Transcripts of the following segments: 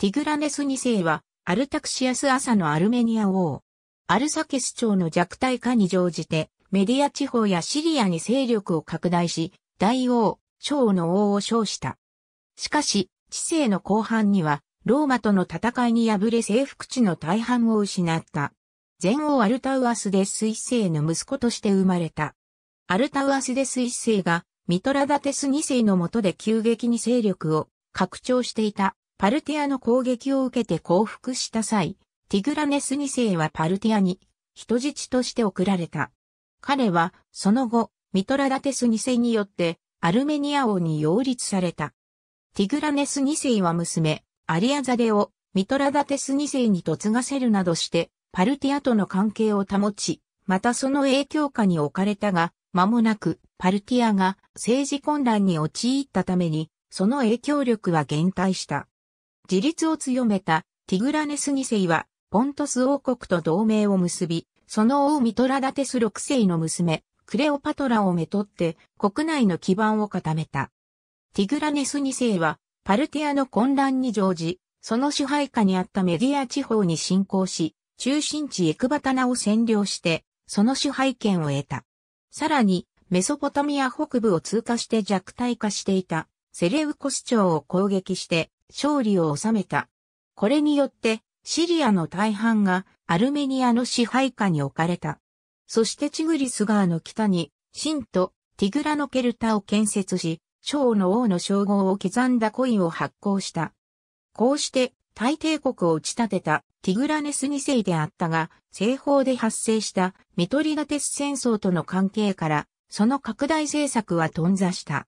ティグラネス2世は、アルタクシアス朝のアルメニア王。アルサケス朝の弱体化に乗じて、メディア地方やシリアに勢力を拡大し、大王、朝の王を称した。しかし、知性の後半には、ローマとの戦いに敗れ征服地の大半を失った。前王アルタウアスデス一世の息子として生まれた。アルタウアスデス一世がミトラダテス二世の下で急激に勢力を拡張していたパルティアの攻撃を受けて降伏した際、ティグラネス2世はパルティアに人質として送られた。彼は、その後、ミトラダテス2世によって、アルメニア王に擁立された。ティグラネス2世は娘、アリアザデを、ミトラダテス2世に嫁がせるなどして、パルティアとの関係を保ち、またその影響下に置かれたが、間もなく、パルティアが政治混乱に陥ったために、その影響力は減退した。自立を強めたティグラネス2世はポントス王国と同盟を結び、その王ミトラダテス6世の娘、クレオパトラをめとって国内の基盤を固めた。ティグラネス2世はパルティアの混乱に乗じ、その支配下にあったメディア地方に侵攻し、中心地エクバタナを占領して、その支配権を得た。さらに、メソポタミア北部を通過して弱体化していたセレウコス朝を攻撃して、勝利を収めた。これによって、シリアの大半がアルメニアの支配下に置かれた。そしてチグリス川の北に、シンとティグラのケルタを建設し、蝶の王の称号を刻んだコインを発行した。こうして、大帝国を打ち立てたティグラネス2世であったが、西方で発生したミトリガテス戦争との関係から、その拡大政策は頓挫した。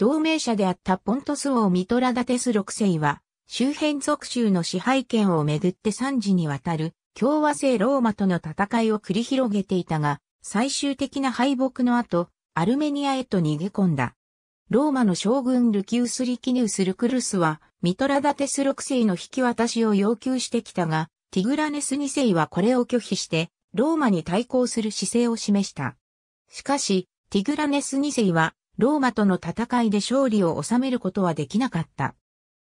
同盟者であったポントス王ミトラダテス6世は、周辺属州の支配権をめぐって3次にわたる共和制ローマとの戦いを繰り広げていたが、最終的な敗北の後、アルメニアへと逃げ込んだ。ローマの将軍ルキウス・リキヌス・ルクルスは、ミトラダテス6世の引き渡しを要求してきたが、ティグラネス2世はこれを拒否して、ローマに対抗する姿勢を示した。しかし、ティグラネス2世はローマとの戦いで勝利を収めることはできなかった。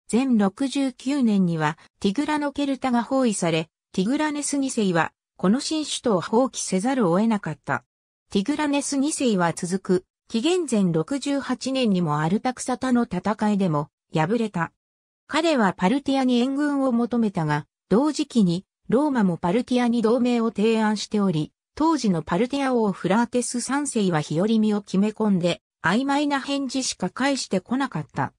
全69年にはティグラのケルタが包囲され、ティグラネス2世はこの新首都を放棄せざるを得なかった。ティグラネス2世は続く、紀元前68年にもアルタクサタの戦いでも敗れた。彼はパルティアに援軍を求めたが、同時期にローマもパルティアに同盟を提案しており、当時のパルティア王フラーテス3世は日和見を決め込んで、曖昧な返事しか返してこなかった。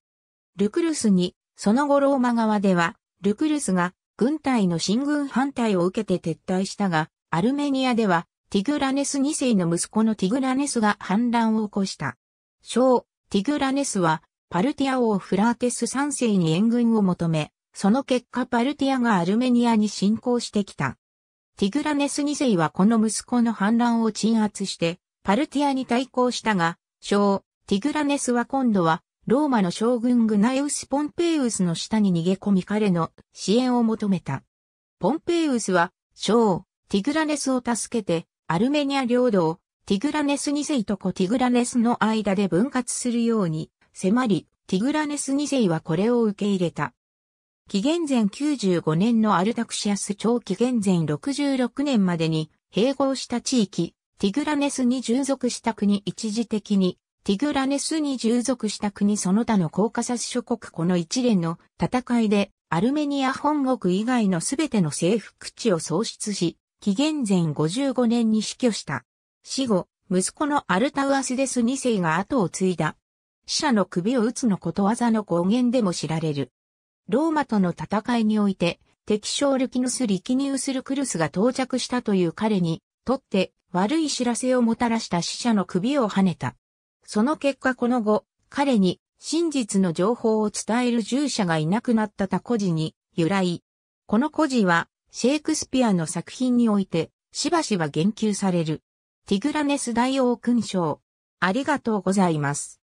ルクルスに、その後ローマ側では、ルクルスが軍隊の進軍反対を受けて撤退したが、アルメニアでは、ティグラネス2世の息子のティグラネスが反乱を起こした。小、ティグラネスは、パルティア王フラーテス3世に援軍を求め、その結果パルティアがアルメニアに侵攻してきた。ティグラネス2世はこの息子の反乱を鎮圧して、パルティアに対抗したが、将、ティグラネスは今度は、ローマの将軍グナイウス・ポンペイウスの下に逃げ込み彼の支援を求めた。ポンペイウスは、将、ティグラネスを助けて、アルメニア領土を、ティグラネス2世とコティグラネスの間で分割するように、迫り、ティグラネス2世はこれを受け入れた。紀元前95年のアルタクシアス朝紀元前66年までに、併合した地域、ティグラネスに従属した国一時的に、ティグラネスに従属した国その他のコーカサス諸国この一連の戦いで、アルメニア本国以外のすべての征服地を喪失し、紀元前55年に死去した。死後、息子のアルタウアスデス2世が後を継いだ。死者の首を打つのことわざの語源でも知られる。ローマとの戦いにおいて、敵将ルキヌス・リキニウス・ルクルスが到着したという彼に、とって悪い知らせをもたらした死者の首を跳ねた。その結果この後、彼に真実の情報を伝える従者がいなくなった他孤児に由来。この孤児はシェイクスピアの作品においてしばしば言及される。ティグラネス大王勲章。ありがとうございます。